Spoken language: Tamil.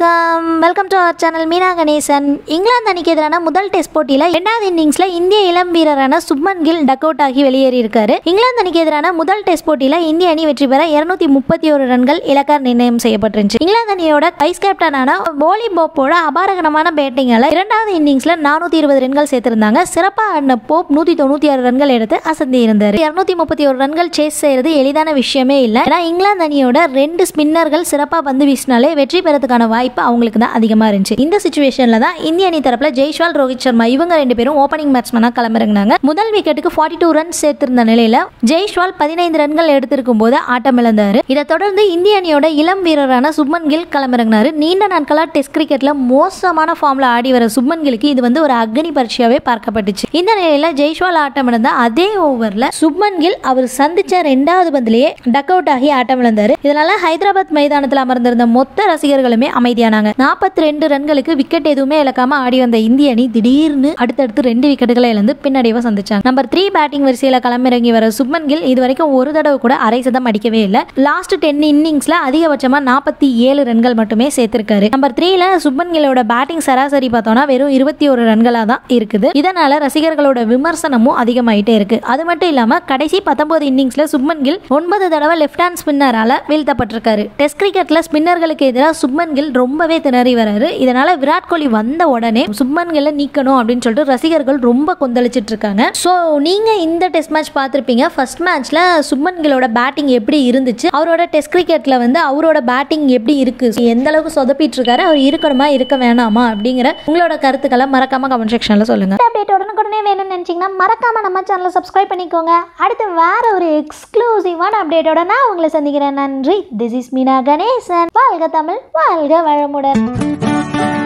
வணக்கம் welcome to our channel Meena Ganesan இங்கிலாந்து அணிக்கு எதிரான முதல் டெஸ்ட் போட்டியில் இரண்டாவது இன்னிங்ஸ்ல இந்திய இளம் வீரரான சுப்மன் கில் டக் அவுட் ஆகி வெளியேறியிருக்காரு இங்கிலாந்து அணிக்கு எதிரான முதல் டெஸ்ட் போட்டியில் இந்திய அணி வெற்றி பெற இருநூத்தி முப்பத்தி ஒரு ரன்கள் இலக்கார் நிர்ணயம் செய்யப்பட்டிருந்துச்சு இங்கிலாந்து அணியோட வைஸ் கேப்டனான போலி போப்போட அபாரகரமான பேட்டிங்கால இரண்டாவது இன்னிங்ஸ்ல நானூத்தி இருபது ரன்கள் சேர்த்திருந்தாங்க சிறப்பா ஆடின போப் நூத்தி தொண்ணூத்தி ஆறு ரன்கள் எடுத்து அசந்தி இருந்தார் இருநூத்தி முப்பத்தி ஒரு ரன்கள் சேஸ் செய்யறது எளிதான விஷயமே இல்லை ஏன்னா இங்கிலாந்து அணியோட ரெண்டு ஸ்பின்னர்கள் சிறப்பா வந்து வீசினாலே வெற்றி பெறதுக்கான வாய்ப்பு அவங்களுக்கு தான் அதிகமாக இருந்துச்சு இந்த சுச்சுவேஷனில் தான் இந்திய அணி தரப்பில் ஜெய்ஷ்வால் ரோஹித் சர்மா இவங்க ரெண்டு பேரும் ஓப்பனிங் பேட்ஸ்மேனாக கிளம்பிறங்கினாங்க முதல் விக்கெட்டுக்கு ஃபார்ட்டி டூ ரன் சேர்த்திருந்த நிலையில் ஜெய்ஷ்வால் பதினைந்து ரன்கள் எடுத்திருக்கும் போது ஆட்டம் இழந்தார் இதை தொடர்ந்து இந்திய அணியோட இளம் வீரரான சுப்மன் கில் கிளம்பிறங்கினார் நீண்ட நாட்களாக டெஸ்ட் கிரிக்கெட்டில் மோசமான ஃபார்மில் ஆடி வர சுப்மன் கிலுக்கு இது வந்து ஒரு அக்னி பரீட்சையாகவே பார்க்கப்பட்டுச்சு இந்த நிலையில் ஜெய்ஷ்வால் ஆட்டம் இழந்த அதே ஓவரில் சுப்மன் கில் அவர் சந்திச்ச ரெண்டாவது பந்திலேயே டக் அவுட் ஆகி ஆட்டம் இழந்தார் இதனால ஹைதராபாத் மைதானத்தில் அமர்ந்திருந்த மொத்த ரசிகர்களுமே அமை அமைதியானாங்க நாற்பத்தி ரெண்டு ரன்களுக்கு விக்கெட் எதுவுமே இழக்காம ஆடி வந்த இந்திய அணி திடீர்னு அடுத்தடுத்து ரெண்டு விக்கெட்டுகளை இழந்து பின்னடைவை சந்திச்சாங்க நம்பர் த்ரீ பேட்டிங் வரிசையில் களமிறங்கி வர சுப்மன் கில் இது வரைக்கும் ஒரு தடவை கூட அரை சதம் அடிக்கவே இல்லை லாஸ்ட் டென் இன்னிங்ஸ்ல அதிகபட்சமா நாற்பத்தி ஏழு ரன்கள் மட்டுமே சேர்த்திருக்காரு நம்பர் த்ரீல சுப்மன் கிலோட பேட்டிங் சராசரி பார்த்தோம்னா வெறும் இருபத்தி ஒரு ரன்களா தான் இருக்குது இதனால ரசிகர்களோட விமர்சனமும் அதிகமாயிட்டே இருக்கு அது மட்டும் இல்லாம கடைசி பத்தொன்பது இன்னிங்ஸ்ல சுப்மன் கில் ஒன்பது தடவை லெப்ட் ஹேண்ட் ஸ்பின்னரால வீழ்த்தப்பட்டிருக்காரு டெஸ்ட் கிரிக்கெட்ல ஸ்பின்னர்களுக்கு எதிராக சுப்மன் கில் ரொம்பவே திணறி வராரு இதனால் விராட் கோலி வந்த உடனே சுப்மன்களை நீக்கணும் அப்படின்னு சொல்லிட்டு ரசிகர்கள் ரொம்ப கொந்தளிச்சிட்டு இருக்காங்க ஸோ நீங்கள் இந்த டெஸ்ட் மேட்ச் பார்த்துருப்பீங்க ஃபர்ஸ்ட் மேட்ச்சில் சுப்மன்களோட பேட்டிங் எப்படி இருந்துச்சு அவரோட டெஸ்ட் கிரிக்கெட்டில் வந்து அவரோட பேட்டிங் எப்படி இருக்குது எந்த அளவுக்கு சொதப்பிட்டு இருக்காரு அவர் இருக்கணுமா இருக்க வேணாமா அப்படிங்கிற உங்களோட கருத்துக்களை மறக்காம கமெண்ட் செக்ஷன்ல சொல்லுங்க அப்டேட் உடனுக்குடனே வேணும்னு நினைச்சீங்கன்னா மறக்காம நம்ம சேனலை சப்ஸ்கிரைப் பண்ணிக்கோங்க அடுத்து வேற ஒரு எக்ஸ்க்ளூசிவான அப்டேட்டோட நான் உங்களை சந்திக்கிறேன் நன்றி திஸ் இஸ் மீனா கணேசன் வாழ்க தமிழ் வாழ்க வளமுடன்